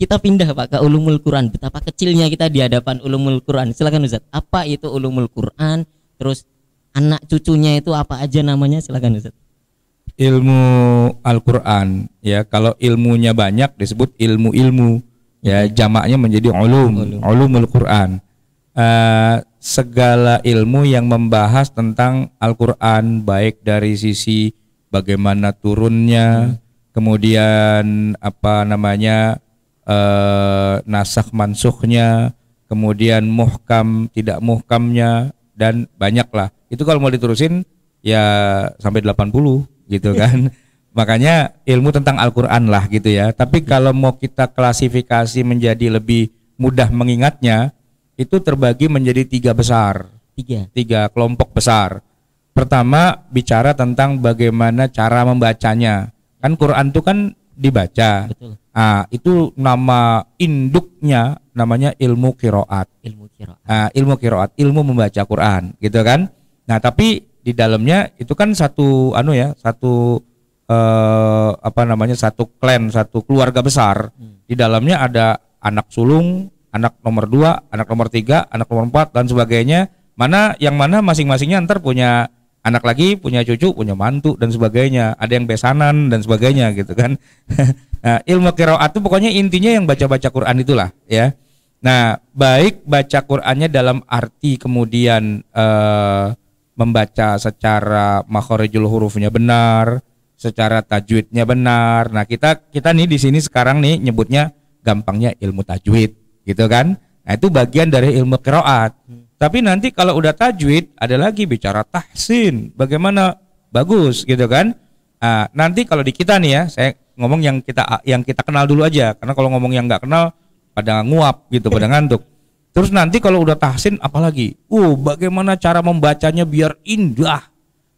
kita pindah Pak ke ulumul Quran. Betapa kecilnya kita di hadapan ulumul Quran. Silakan Ustaz. Apa itu ulumul Quran? Terus anak cucunya itu apa aja namanya? Silakan Ustaz. Ilmu Al-Qur'an ya. Kalau ilmunya banyak disebut ilmu-ilmu. Ya, jamaknya menjadi ulum, ulum. ulumul Quran. Uh, segala ilmu yang membahas tentang Al-Qur'an baik dari sisi bagaimana turunnya, hmm. kemudian apa namanya? Eh, nasak mansuhnya, kemudian muhkam, tidak muhkamnya dan banyaklah. Itu kalau mau diterusin ya sampai 80 gitu iya. kan. Makanya ilmu tentang Al-Qur'an lah gitu ya. Tapi iya. kalau mau kita klasifikasi menjadi lebih mudah mengingatnya, itu terbagi menjadi tiga besar. Tiga. Tiga kelompok besar. Pertama bicara tentang bagaimana cara membacanya. Kan Quran itu kan dibaca. Betul. Nah, itu nama induknya namanya ilmu kiroat. Ilmu kiroat. Ah, ilmu kiroat, ilmu membaca Quran, gitu kan? Nah, tapi di dalamnya itu kan satu anu ya, satu eh, apa namanya satu klan, satu keluarga besar. Hmm. Di dalamnya ada anak sulung, anak nomor dua, anak nomor tiga, anak nomor empat dan sebagainya. Mana yang mana masing-masingnya ntar punya anak lagi punya cucu punya mantu dan sebagainya ada yang besanan dan sebagainya gitu kan nah, ilmu kiroat itu pokoknya intinya yang baca baca Quran itulah ya nah baik baca Qurannya dalam arti kemudian eh, membaca secara makhorijul hurufnya benar secara tajwidnya benar nah kita kita nih di sini sekarang nih nyebutnya gampangnya ilmu tajwid gitu kan nah itu bagian dari ilmu kiroat hmm. Tapi nanti kalau udah tajwid ada lagi bicara tahsin, bagaimana bagus gitu kan? Nah, nanti kalau di kita nih ya, saya ngomong yang kita ah, yang kita kenal dulu aja, karena kalau ngomong yang nggak kenal pada nguap gitu, pada iya. ngantuk. Terus nanti kalau udah tahsin apalagi? Uh, bagaimana cara membacanya biar indah,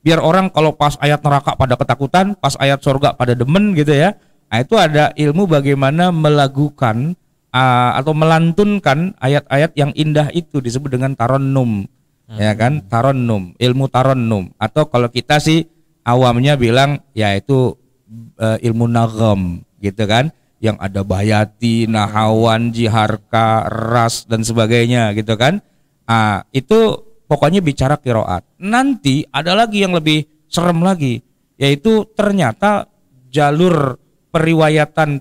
biar orang kalau pas ayat neraka pada ketakutan, pas ayat surga pada demen gitu ya. Nah, itu ada ilmu bagaimana melagukan uh, atau melantunkan ayat-ayat yang indah itu disebut dengan taronnum. Ya hmm. Ya kan? Taronnum, ilmu taronnum atau kalau kita sih awamnya bilang yaitu uh, ilmu nagam gitu kan yang ada bayati, nahawan, jiharka, ras dan sebagainya gitu kan. Uh, itu pokoknya bicara kiroat. Nanti ada lagi yang lebih serem lagi, yaitu ternyata jalur periwayatan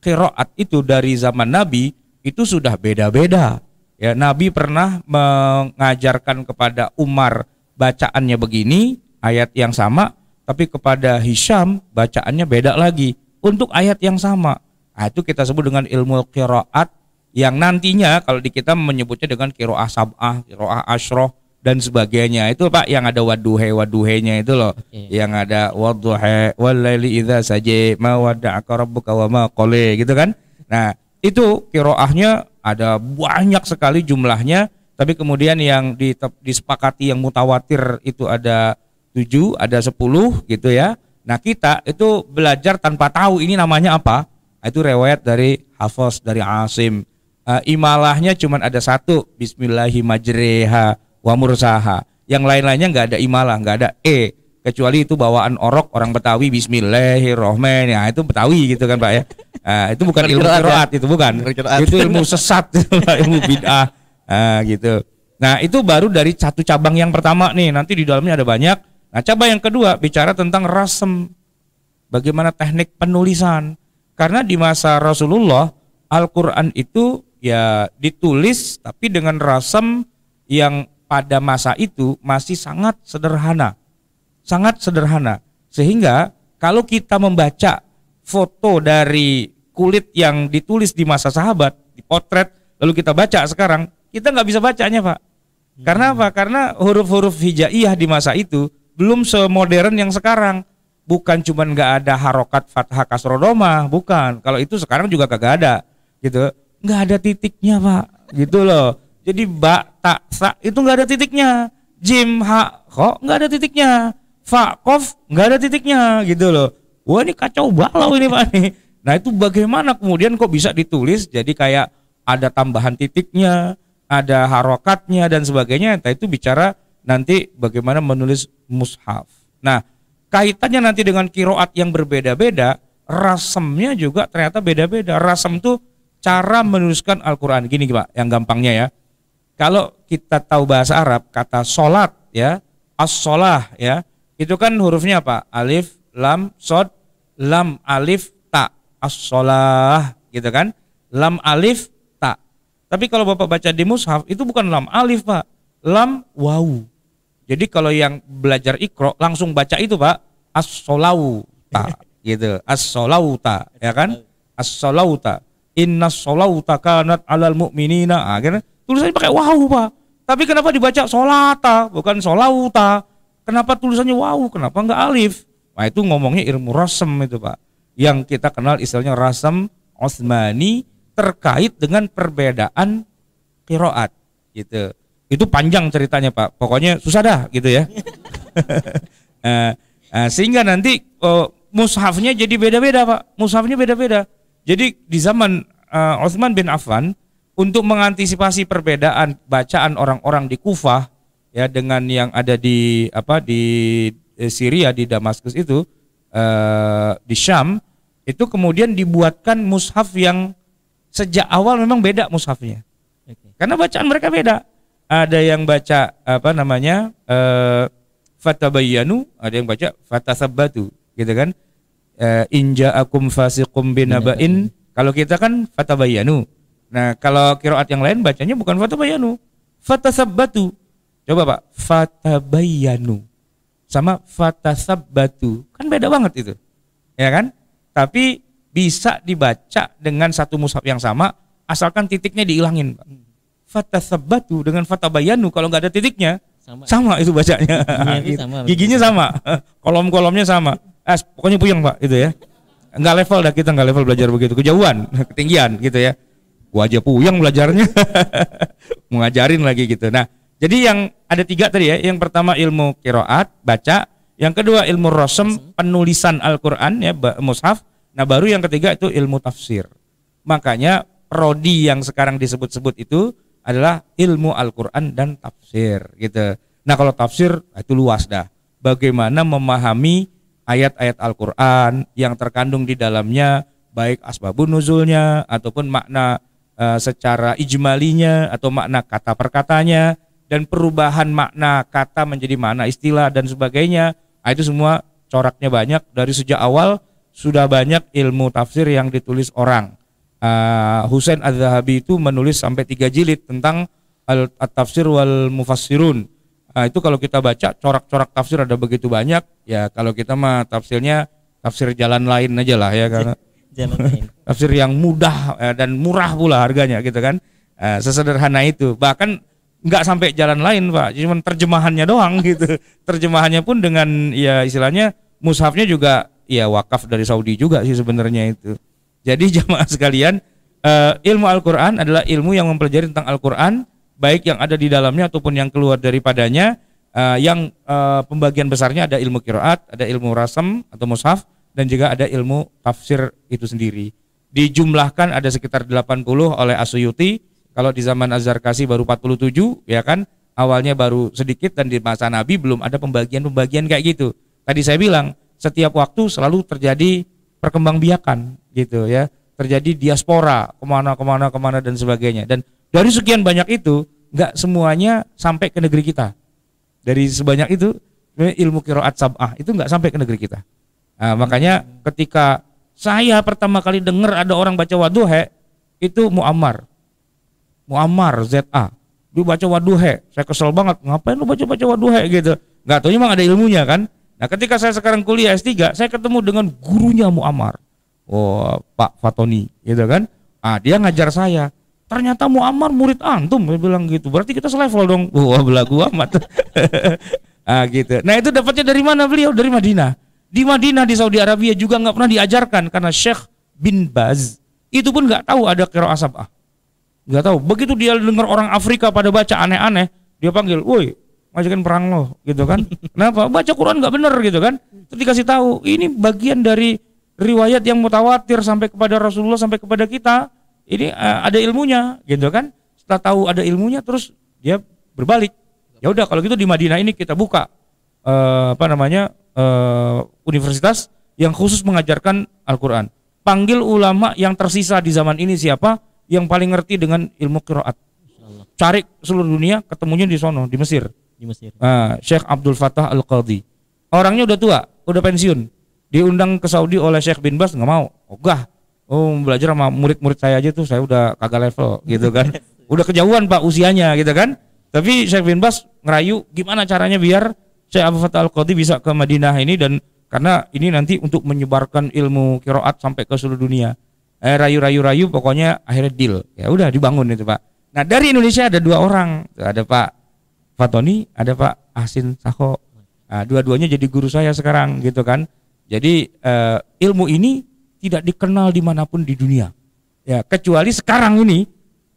kiroat itu dari zaman Nabi itu sudah beda-beda. Ya, Nabi pernah mengajarkan kepada Umar bacaannya begini, ayat yang sama, tapi kepada Hisham bacaannya beda lagi untuk ayat yang sama. Nah, itu kita sebut dengan ilmu kiroat yang nantinya kalau di kita menyebutnya dengan kiroah sabah, kiroah ashroh, dan sebagainya itu pak yang ada waduhe waduhenya itu loh okay. yang ada waduhe walaili idza saja ma wada'aka rabbuka wa ma kole gitu kan nah itu kiroahnya ada banyak sekali jumlahnya tapi kemudian yang disepakati yang mutawatir itu ada tujuh ada sepuluh gitu ya nah kita itu belajar tanpa tahu ini namanya apa nah, itu riwayat dari Hafiz dari Asim uh, imalahnya cuma ada satu Bismillahi majreha wa mursaha. Yang lain-lainnya nggak ada imalah, nggak ada e kecuali itu bawaan orok orang Betawi Bismillahirrohmanirrohim ya itu Betawi gitu kan Pak ya nah, itu bukan ilmu ya? kiroat itu bukan itu ilmu sesat ilmu bid'ah nah, gitu nah itu baru dari satu cabang yang pertama nih nanti di dalamnya ada banyak nah cabang yang kedua bicara tentang rasem bagaimana teknik penulisan karena di masa Rasulullah Al-Quran itu ya ditulis tapi dengan rasem yang pada masa itu masih sangat sederhana. Sangat sederhana. Sehingga kalau kita membaca foto dari kulit yang ditulis di masa sahabat, di potret, lalu kita baca sekarang, kita nggak bisa bacanya Pak. Hmm. Karena apa? Karena huruf-huruf hijaiyah di masa itu belum semodern yang sekarang. Bukan cuma nggak ada harokat fathah kasrodoma, bukan. Kalau itu sekarang juga kagak ada, gitu. Nggak ada titiknya Pak, gitu loh jadi ba, ta, sa itu nggak ada titiknya. Jim, ha, kok nggak ada titiknya. Fa, kof nggak ada titiknya gitu loh. Wah ini kacau balau ini pak nih. Nah itu bagaimana kemudian kok bisa ditulis jadi kayak ada tambahan titiknya, ada harokatnya dan sebagainya. Nah itu bicara nanti bagaimana menulis mushaf. Nah kaitannya nanti dengan kiroat yang berbeda-beda, rasemnya juga ternyata beda-beda. Rasem tuh cara menuliskan Al-Quran. Gini Pak, yang gampangnya ya. Kalau kita tahu bahasa Arab, kata solat ya, as-solah ya, itu kan hurufnya apa? Alif, lam, sod, lam, alif, ta, as-solah gitu kan? Lam, alif, ta. Tapi kalau Bapak baca di mushaf itu bukan lam alif, Pak. Lam wau Jadi kalau yang belajar ikro langsung baca itu pak as ta gitu as ta ya kan as ta inna ta kanat alal mu'minina akhirnya gitu. Tulisannya pakai wow Pak. Tapi kenapa dibaca solata, bukan solauta? Kenapa tulisannya wow Kenapa enggak alif? Nah itu ngomongnya ilmu rasem itu, Pak. Yang kita kenal istilahnya rasem Osmani terkait dengan perbedaan kiroat gitu. Itu panjang ceritanya Pak. Pokoknya susah dah gitu ya. nah, sehingga nanti uh, mushafnya jadi beda-beda Pak. Mushafnya beda-beda. Jadi di zaman uh, Osman bin Affan untuk mengantisipasi perbedaan bacaan orang-orang di Kufah ya dengan yang ada di apa di eh, Syria di Damaskus itu eh, di Syam itu kemudian dibuatkan mushaf yang sejak awal memang beda mushafnya. Karena bacaan mereka beda. Ada yang baca apa namanya? Eh, fatabayyanu, ada yang baca fatasabbatu, gitu kan? Eh, inja akum fasiqum binaba'in. Kalau kita kan fatabayyanu. Nah, kalau kiroat yang lain bacanya bukan fatabayanu, fatasabbatu. Coba Pak, fatabayanu sama fatasabbatu. Kan beda banget itu. Ya kan? Tapi bisa dibaca dengan satu mushaf yang sama asalkan titiknya diilangin, Pak. Hmm. Fatasabbatu dengan fatabayanu kalau nggak ada titiknya sama, sama itu bacanya. Giginya gitu. sama. sama. Kolom-kolomnya sama. Eh, pokoknya puyeng, Pak, itu ya. Nggak level dah kita nggak level belajar begitu. Kejauhan, ketinggian gitu ya. Gua aja puyeng belajarnya. mengajarin lagi gitu. Nah, jadi yang ada tiga tadi ya. Yang pertama ilmu kiroat, baca. Yang kedua ilmu rosem, penulisan Al-Quran ya, mushaf. Nah baru yang ketiga itu ilmu tafsir. Makanya prodi yang sekarang disebut-sebut itu adalah ilmu Al-Quran dan tafsir gitu. Nah kalau tafsir nah, itu luas dah. Bagaimana memahami ayat-ayat Al-Quran yang terkandung di dalamnya baik asbabun nuzulnya ataupun makna Eh, secara ijmalinya atau makna kata perkatanya dan perubahan makna kata menjadi makna istilah dan sebagainya. Nah, itu semua coraknya banyak dari sejak awal sudah banyak ilmu tafsir yang ditulis orang. Uh, Husain Az-Zahabi itu menulis sampai tiga jilid tentang al tafsir wal Mufassirun. Nah, itu kalau kita baca corak-corak tafsir ada begitu banyak, ya kalau kita mah tafsirnya tafsir jalan lain aja lah ya karena tafsir yang mudah eh, dan murah pula harganya gitu kan eh, sesederhana itu bahkan nggak sampai jalan lain pak cuma terjemahannya doang gitu terjemahannya pun dengan ya istilahnya mushafnya juga ya wakaf dari Saudi juga sih sebenarnya itu jadi jamaah sekalian eh, ilmu Al-Quran adalah ilmu yang mempelajari tentang Al-Quran baik yang ada di dalamnya ataupun yang keluar daripadanya yang pembagian besarnya ada ilmu kiraat ada ilmu rasem atau mushaf dan juga ada ilmu tafsir itu sendiri. Dijumlahkan ada sekitar 80 oleh Asuyuti, kalau di zaman Azhar Kasih baru 47 ya kan, awalnya baru sedikit dan di masa Nabi belum ada pembagian-pembagian kayak gitu. Tadi saya bilang setiap waktu selalu terjadi perkembangbiakan gitu ya, terjadi diaspora kemana kemana kemana dan sebagainya. Dan dari sekian banyak itu nggak semuanya sampai ke negeri kita. Dari sebanyak itu ilmu kiroat sabah itu nggak sampai ke negeri kita. Nah, makanya ketika saya pertama kali dengar ada orang baca waduhe itu Muammar. Muammar ZA. Dia baca waduhe. Saya kesel banget. Ngapain lu baca-baca waduhe gitu. Gak tau memang ada ilmunya kan. Nah ketika saya sekarang kuliah S3, saya ketemu dengan gurunya Muammar. Oh, Pak Fatoni gitu kan. Ah, dia ngajar saya. Ternyata Muammar murid antum, dia bilang gitu. Berarti kita selevel dong. Wah, belagu amat. ah, gitu. Nah, itu dapatnya dari mana beliau? Dari Madinah. Di Madinah di Saudi Arabia juga nggak pernah diajarkan karena Syekh bin Baz itu pun nggak tahu ada kira asabah. Nggak tahu. Begitu dia dengar orang Afrika pada baca aneh-aneh, dia panggil, woi ngajakin perang loh gitu kan kenapa baca Quran nggak bener gitu kan terus dikasih tahu ini bagian dari riwayat yang mutawatir sampai kepada Rasulullah sampai kepada kita ini uh, ada ilmunya gitu kan setelah tahu ada ilmunya terus dia berbalik ya udah kalau gitu di Madinah ini kita buka uh, apa namanya uh, universitas yang khusus mengajarkan Al-Quran. Panggil ulama yang tersisa di zaman ini siapa yang paling ngerti dengan ilmu kiroat. Cari seluruh dunia, ketemunya di sono, di Mesir. Di Mesir. Uh, ah, Syekh Abdul Fattah Al-Qadhi. Orangnya udah tua, udah pensiun. Diundang ke Saudi oleh Sheikh bin Bas, nggak mau. Ogah. Oh, belajar sama murid-murid saya aja tuh, saya udah kagak level gitu kan. Udah kejauhan Pak usianya gitu kan. Tapi Sheikh bin Bas ngerayu gimana caranya biar Sheikh Abdul Fattah Al-Qadhi bisa ke Madinah ini dan karena ini nanti untuk menyebarkan ilmu kiroat sampai ke seluruh dunia. Eh, rayu-rayu-rayu pokoknya akhirnya deal. Ya udah dibangun itu Pak. Nah dari Indonesia ada dua orang. Ada Pak Fatoni, ada Pak Asin Sako. Nah, dua-duanya jadi guru saya sekarang gitu kan. Jadi eh, ilmu ini tidak dikenal dimanapun di dunia. Ya kecuali sekarang ini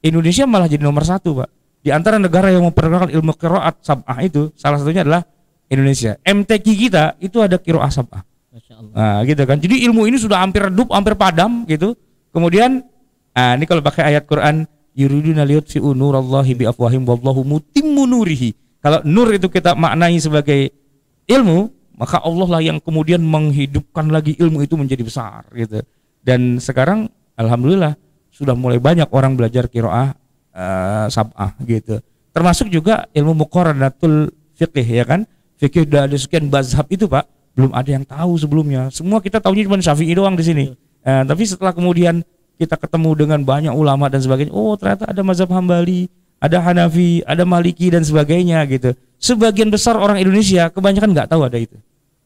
Indonesia malah jadi nomor satu Pak. Di antara negara yang memperkenalkan ilmu kiroat sabah itu salah satunya adalah Indonesia. MTQ kita itu ada kiro asap ah. Nah, gitu kan. Jadi ilmu ini sudah hampir redup, hampir padam gitu. Kemudian nah, ini kalau pakai ayat Quran yuriduna liyutfi nurallahi bi afwahim wallahu mutimmu nurihi. Kalau nur itu kita maknai sebagai ilmu, maka Allah lah yang kemudian menghidupkan lagi ilmu itu menjadi besar gitu. Dan sekarang alhamdulillah sudah mulai banyak orang belajar kiroah uh, ah, sabah gitu. Termasuk juga ilmu muqaranatul fiqih ya kan fikih dari sekian mazhab itu pak belum ada yang tahu sebelumnya semua kita tahunya cuma syafi'i doang di sini ya. eh, tapi setelah kemudian kita ketemu dengan banyak ulama dan sebagainya oh ternyata ada mazhab hambali ada hanafi ada maliki dan sebagainya gitu sebagian besar orang Indonesia kebanyakan nggak tahu ada itu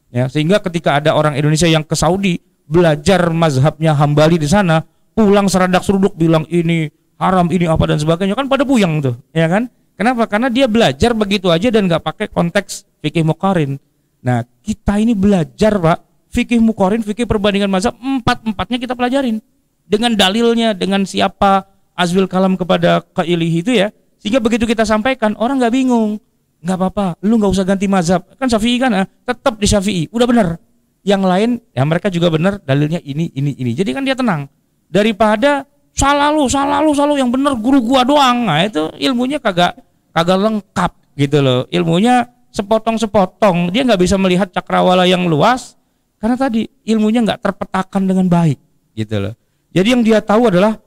ya sehingga ketika ada orang Indonesia yang ke Saudi belajar mazhabnya hambali di sana pulang seradak seruduk bilang ini haram ini apa dan sebagainya kan pada puyang tuh ya kan Kenapa? Karena dia belajar begitu aja dan nggak pakai konteks fikih mukarin. Nah, kita ini belajar, Pak, fikih mukarin, fikih perbandingan mazhab, empat-empatnya kita pelajarin. Dengan dalilnya, dengan siapa azwil kalam kepada kailih itu ya. Sehingga begitu kita sampaikan, orang nggak bingung. Nggak apa-apa, lu nggak usah ganti mazhab. Kan syafi'i kan, ah, tetap di syafi'i. Udah bener. Yang lain, ya mereka juga bener dalilnya ini, ini, ini. Jadi kan dia tenang. Daripada salah lu, salah lu, salah lu yang bener guru gua doang. Nah, itu ilmunya kagak kagak lengkap gitu loh ilmunya sepotong-sepotong dia nggak bisa melihat cakrawala yang luas karena tadi ilmunya nggak terpetakan dengan baik gitu loh jadi yang dia tahu adalah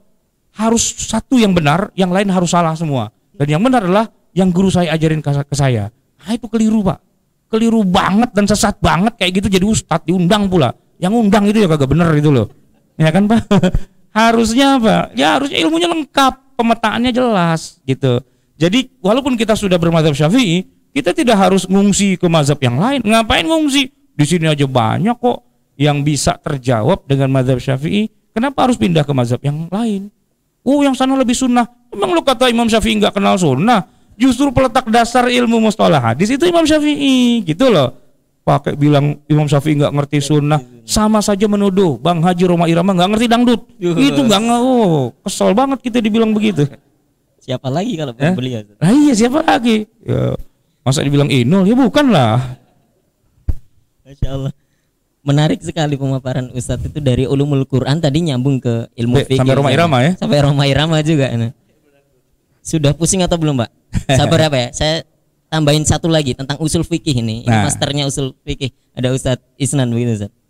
harus satu yang benar yang lain harus salah semua dan yang benar adalah yang guru saya ajarin ke saya nah itu keliru pak keliru banget dan sesat banget kayak gitu jadi ustadz diundang pula yang undang itu ya kagak benar itu loh ya kan pak harusnya apa ya harusnya ilmunya lengkap pemetaannya jelas gitu jadi walaupun kita sudah bermadhab Syafi'i, kita tidak harus ngungsi ke mazhab yang lain. Ngapain ngungsi? Di sini aja banyak kok yang bisa terjawab dengan mazhab Syafi'i. Kenapa harus pindah ke mazhab yang lain? Oh, yang sana lebih sunnah. Emang lu kata Imam Syafi'i nggak kenal sunnah? Justru peletak dasar ilmu mustalah hadis itu Imam Syafi'i, gitu loh. Pakai bilang Imam Syafi'i nggak ngerti sunnah, sama saja menuduh Bang Haji Roma Irama nggak ngerti dangdut. Yes. Itu nggak oh, kesel banget kita dibilang begitu siapa lagi kalau bukan eh? beliau? Ah, iya siapa lagi? Ya. Masa dibilang Inul? Ya bukan lah. Masya Allah. Menarik sekali pemaparan Ustadz itu dari ulumul Quran tadi nyambung ke ilmu fikih. Sampai Roma kan. Irama ya? Sampai Roma Irama juga. Ini. Sudah pusing atau belum, Pak? Sabar apa ya? Saya tambahin satu lagi tentang usul fikih ini. Ini nah. masternya usul fikih. Ada Ustadz Isnan begitu, Ustadz.